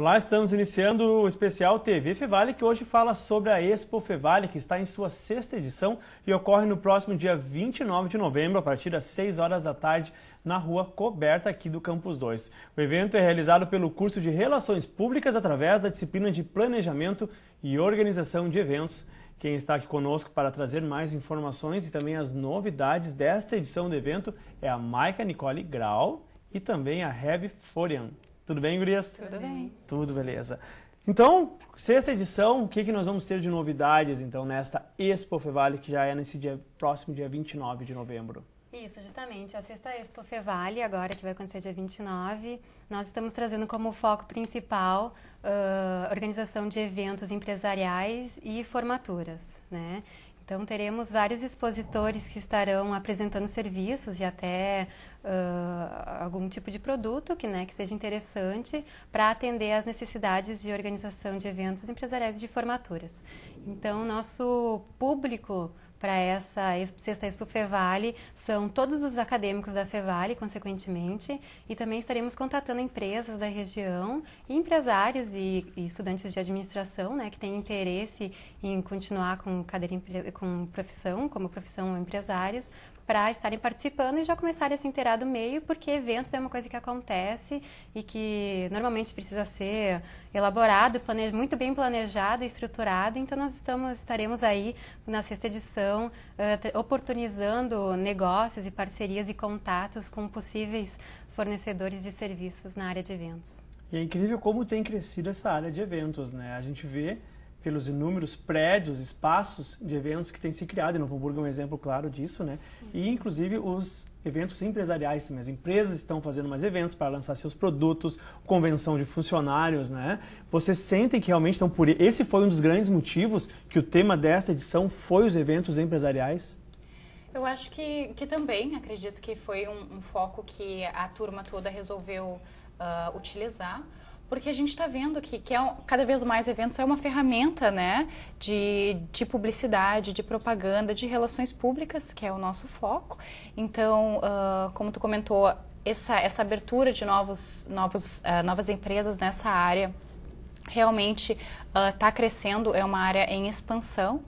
Olá, estamos iniciando o especial TV Fevale, que hoje fala sobre a Expo Fevale, que está em sua sexta edição e ocorre no próximo dia 29 de novembro, a partir das 6 horas da tarde, na rua coberta aqui do Campus 2. O evento é realizado pelo curso de Relações Públicas através da disciplina de Planejamento e Organização de Eventos. Quem está aqui conosco para trazer mais informações e também as novidades desta edição do evento é a Maica Nicole Grau e também a Hebe Forian. Tudo bem, gurias? Tudo bem. Tudo beleza. Então, sexta edição, o que, que nós vamos ter de novidades, então, nesta Expo Fevale, que já é nesse dia próximo, dia 29 de novembro? Isso, justamente. A sexta Expo Fevale, agora que vai acontecer dia 29, nós estamos trazendo como foco principal uh, organização de eventos empresariais e formaturas, né? Então, teremos vários expositores que estarão apresentando serviços e até uh, algum tipo de produto que, né, que seja interessante para atender às necessidades de organização de eventos empresariais e de formaturas. Então, nosso público para essa sexta Expo Fevale são todos os acadêmicos da Fevale, consequentemente, e também estaremos contatando empresas da região, empresários e, e estudantes de administração, né, que têm interesse em continuar com cadeira com profissão, como profissão empresários, para estarem participando e já começarem a se inteirar do meio, porque eventos é uma coisa que acontece e que normalmente precisa ser elaborado, plane... muito bem planejado e estruturado. Então, nós estamos, estaremos aí na sexta edição, uh, oportunizando negócios e parcerias e contatos com possíveis fornecedores de serviços na área de eventos. E é incrível como tem crescido essa área de eventos, né? A gente vê pelos inúmeros prédios, espaços de eventos que têm se criado. E Novo Hamburgo é um exemplo claro disso, né? E inclusive os eventos empresariais, as empresas estão fazendo mais eventos para lançar seus produtos, convenção de funcionários, né? Vocês sentem que realmente estão por esse foi um dos grandes motivos que o tema desta edição foi os eventos empresariais? Eu acho que, que também, acredito que foi um, um foco que a turma toda resolveu uh, utilizar. Porque a gente está vendo que, que é um, cada vez mais eventos é uma ferramenta né, de, de publicidade, de propaganda, de relações públicas, que é o nosso foco. Então, uh, como tu comentou, essa, essa abertura de novos, novos, uh, novas empresas nessa área realmente está uh, crescendo, é uma área em expansão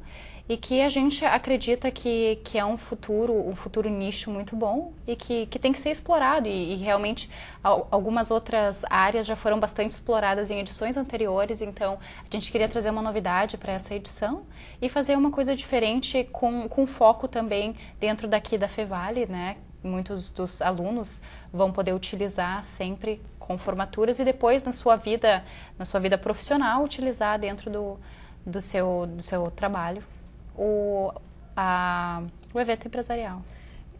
e que a gente acredita que, que é um futuro, um futuro nicho muito bom e que, que tem que ser explorado. E, e realmente algumas outras áreas já foram bastante exploradas em edições anteriores, então a gente queria trazer uma novidade para essa edição e fazer uma coisa diferente com, com foco também dentro daqui da Fevale, né? Muitos dos alunos vão poder utilizar sempre com formaturas e depois na sua vida, na sua vida profissional, utilizar dentro do, do, seu, do seu trabalho o, a, o evento empresarial.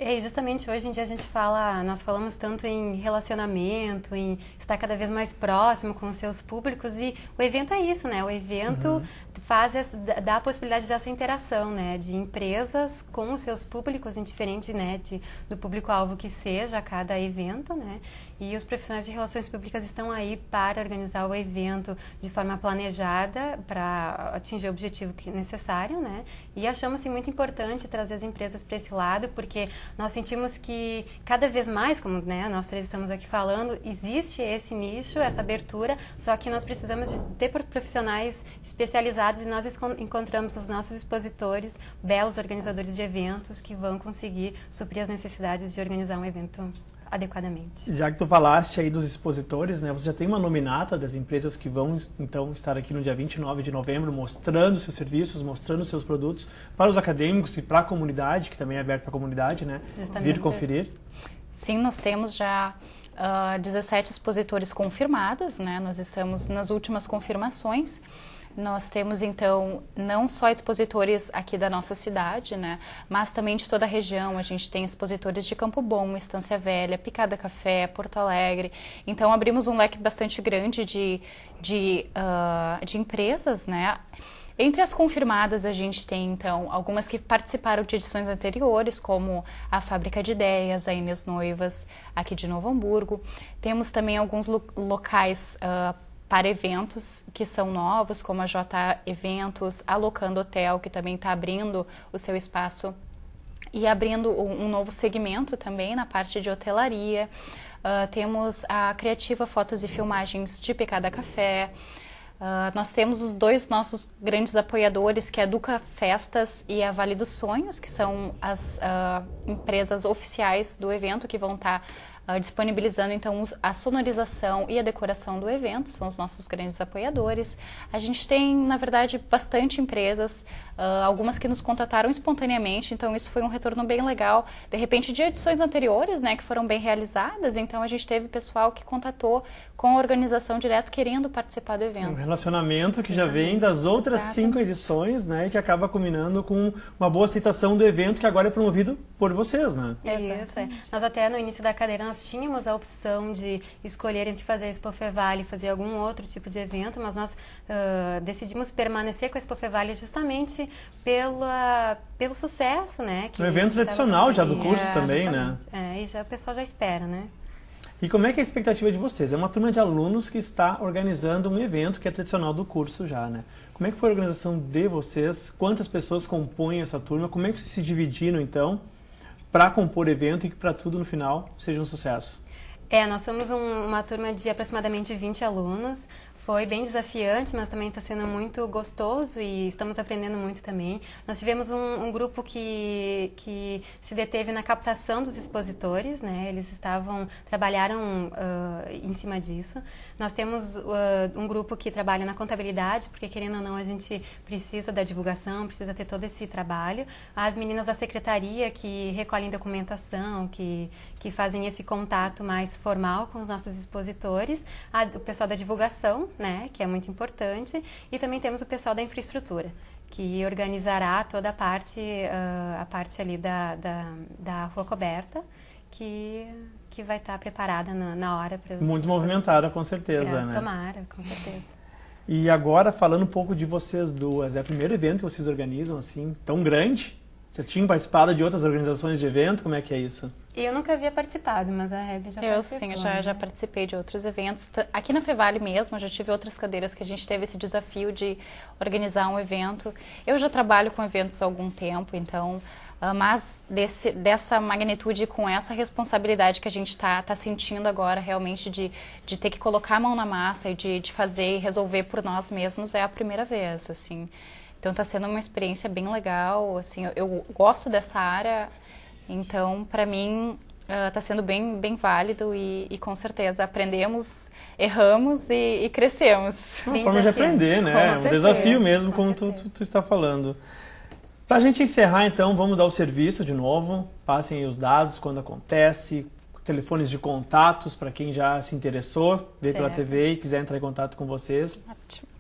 É, justamente hoje em dia a gente fala, nós falamos tanto em relacionamento, em estar cada vez mais próximo com os seus públicos e o evento é isso, né? O evento uhum. faz essa, dá a possibilidade dessa interação, né? De empresas com os seus públicos, indiferente né? De, do público-alvo que seja a cada evento, né? E os profissionais de relações públicas estão aí para organizar o evento de forma planejada para atingir o objetivo que necessário, né? E achamos assim, muito importante trazer as empresas para esse lado, porque nós sentimos que cada vez mais, como né, nós três estamos aqui falando, existe esse nicho, essa abertura, só que nós precisamos de ter profissionais especializados e nós encontramos os nossos expositores, belos organizadores de eventos que vão conseguir suprir as necessidades de organizar um evento adequadamente. Já que tu falaste aí dos expositores, né, você já tem uma nominata das empresas que vão então estar aqui no dia 29 de novembro mostrando seus serviços, mostrando seus produtos para os acadêmicos e para a comunidade, que também é aberto para a comunidade, né? Justamente vir conferir. Sim, nós temos já uh, ah, 17 expositores confirmados, né? Nós estamos nas últimas confirmações. Nós temos então não só expositores aqui da nossa cidade, né, mas também de toda a região. A gente tem expositores de Campo Bom, Estância Velha, Picada Café, Porto Alegre. Então abrimos um leque bastante grande de, de, uh, de empresas, né? Entre as confirmadas, a gente tem então algumas que participaram de edições anteriores, como a Fábrica de Ideias, a Inês Noivas, aqui de Novo Hamburgo. Temos também alguns lo locais uh, para eventos que são novos, como a J Eventos, Alocando Hotel, que também está abrindo o seu espaço e abrindo um, um novo segmento também na parte de hotelaria. Uh, temos a Criativa Fotos e Filmagens de Picada Café. Uh, nós temos os dois nossos grandes apoiadores, que é a Duca Festas e a Vale dos Sonhos, que são as uh, empresas oficiais do evento que vão estar tá ah, disponibilizando então a sonorização e a decoração do evento, são os nossos grandes apoiadores. A gente tem, na verdade, bastante empresas, uh, algumas que nos contataram espontaneamente, então isso foi um retorno bem legal. De repente, de edições anteriores, né, que foram bem realizadas, então a gente teve pessoal que contatou com a organização direto querendo participar do evento. Um relacionamento que Exatamente. já vem das outras cinco edições, né, que acaba culminando com uma boa aceitação do evento que agora é promovido por vocês, né? é Isso, é. Nós até no início da cadeira nós tínhamos a opção de escolher entre fazer a Expofevale e fazer algum outro tipo de evento, mas nós uh, decidimos permanecer com a Expofevale justamente pela, pelo sucesso, né? Que um evento tradicional já do curso é, também, né? É, e já, o pessoal já espera, né? E como é que é a expectativa de vocês? É uma turma de alunos que está organizando um evento que é tradicional do curso já, né? Como é que foi a organização de vocês? Quantas pessoas compõem essa turma? Como é que vocês se dividiram, então? para compor evento e que para tudo no final seja um sucesso. É, nós somos um, uma turma de aproximadamente 20 alunos, foi bem desafiante, mas também está sendo muito gostoso e estamos aprendendo muito também. Nós tivemos um, um, grupo que, que se deteve na captação dos expositores, né? Eles estavam trabalharam uh, em cima disso. Nós temos uh, um grupo que trabalha na contabilidade, porque querendo ou não a gente precisa da divulgação, precisa ter todo esse trabalho. As meninas da secretaria que recolhem documentação, que que fazem esse contato mais formal com os nossos expositores, a, o pessoal da divulgação né, que é muito importante, e também temos o pessoal da infraestrutura, que organizará toda a parte, uh, a parte ali da, da, da rua coberta, que, que vai estar preparada na, na hora para Muito movimentada, com certeza, né? Tomara, com certeza. E agora, falando um pouco de vocês duas, é o primeiro evento que vocês organizam, assim, tão grande, já tinha participado de outras organizações de evento? Como é que é isso? Eu nunca havia participado, mas a Reb já eu, participou. Eu sim, já, né? já participei de outros eventos. Aqui na Fevale mesmo, já tive outras cadeiras que a gente teve esse desafio de organizar um evento. Eu já trabalho com eventos há algum tempo, então, ah, mas desse, dessa magnitude com essa responsabilidade que a gente está tá sentindo agora, realmente, de, de ter que colocar a mão na massa e de, de fazer e resolver por nós mesmos, é a primeira vez, assim. Então está sendo uma experiência bem legal, assim, eu, eu gosto dessa área, então para mim está ah, uh, sendo bem, bem válido e, e, com certeza aprendemos, erramos e, e crescemos. Uma forma de aprender, né? Com um desafio mesmo, com como tu, tu, tu, está falando. Para a gente encerrar, então, vamos dar o serviço de novo. Passem os dados quando acontece, telefones de contatos para quem já se interessou, veio pela TV e quiser entrar em contato com vocês. Ótimo.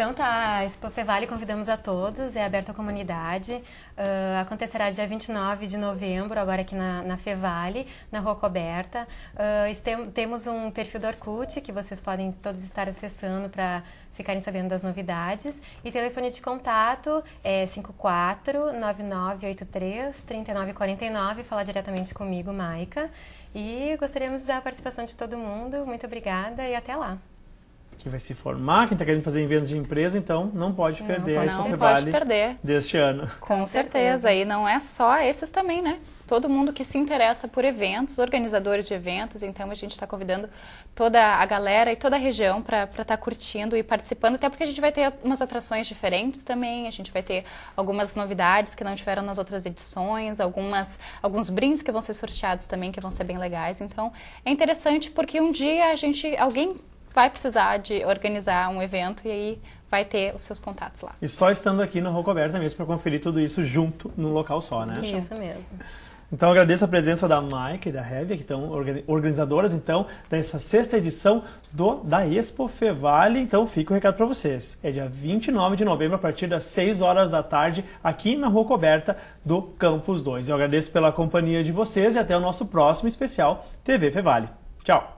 Então tá, a Expo Fevale convidamos a todos, é aberta à comunidade. Uh, acontecerá dia 29 de novembro, agora aqui na, na Fevale, na Rua Coberta. Uh, temos um perfil do Orkut que vocês podem todos estar acessando para ficarem sabendo das novidades. E telefone de contato é 54 9983 3949, falar diretamente comigo, Maica. E gostaríamos da participação de todo mundo. Muito obrigada e até lá! que vai se formar, quem está querendo fazer eventos de empresa, então não pode perder não, a não pode perder. deste ano. Com, certeza. certeza, e não é só esses também, né? Todo mundo que se interessa por eventos, organizadores de eventos, então a gente está convidando toda a galera e toda a região para estar tá curtindo e participando, até porque a gente vai ter umas atrações diferentes também, a gente vai ter algumas novidades que não tiveram nas outras edições, algumas, alguns brindes que vão ser sorteados também, que vão ser bem legais. Então é interessante porque um dia a gente, alguém vai precisar de organizar um evento e aí vai ter os seus contatos lá. E só estando aqui no Rocoberta mesmo para conferir tudo isso junto no local só, né? Isso junto. mesmo. Então agradeço a presença da Mike e da Hevia, que estão organizadoras então dessa sexta edição do da Expo Fevale. Então fica o recado para vocês. É dia 29 de novembro a partir das 6 horas da tarde aqui na Rua Coberta do Campus 2. Eu agradeço pela companhia de vocês e até o nosso próximo especial TV Fevale. Tchau.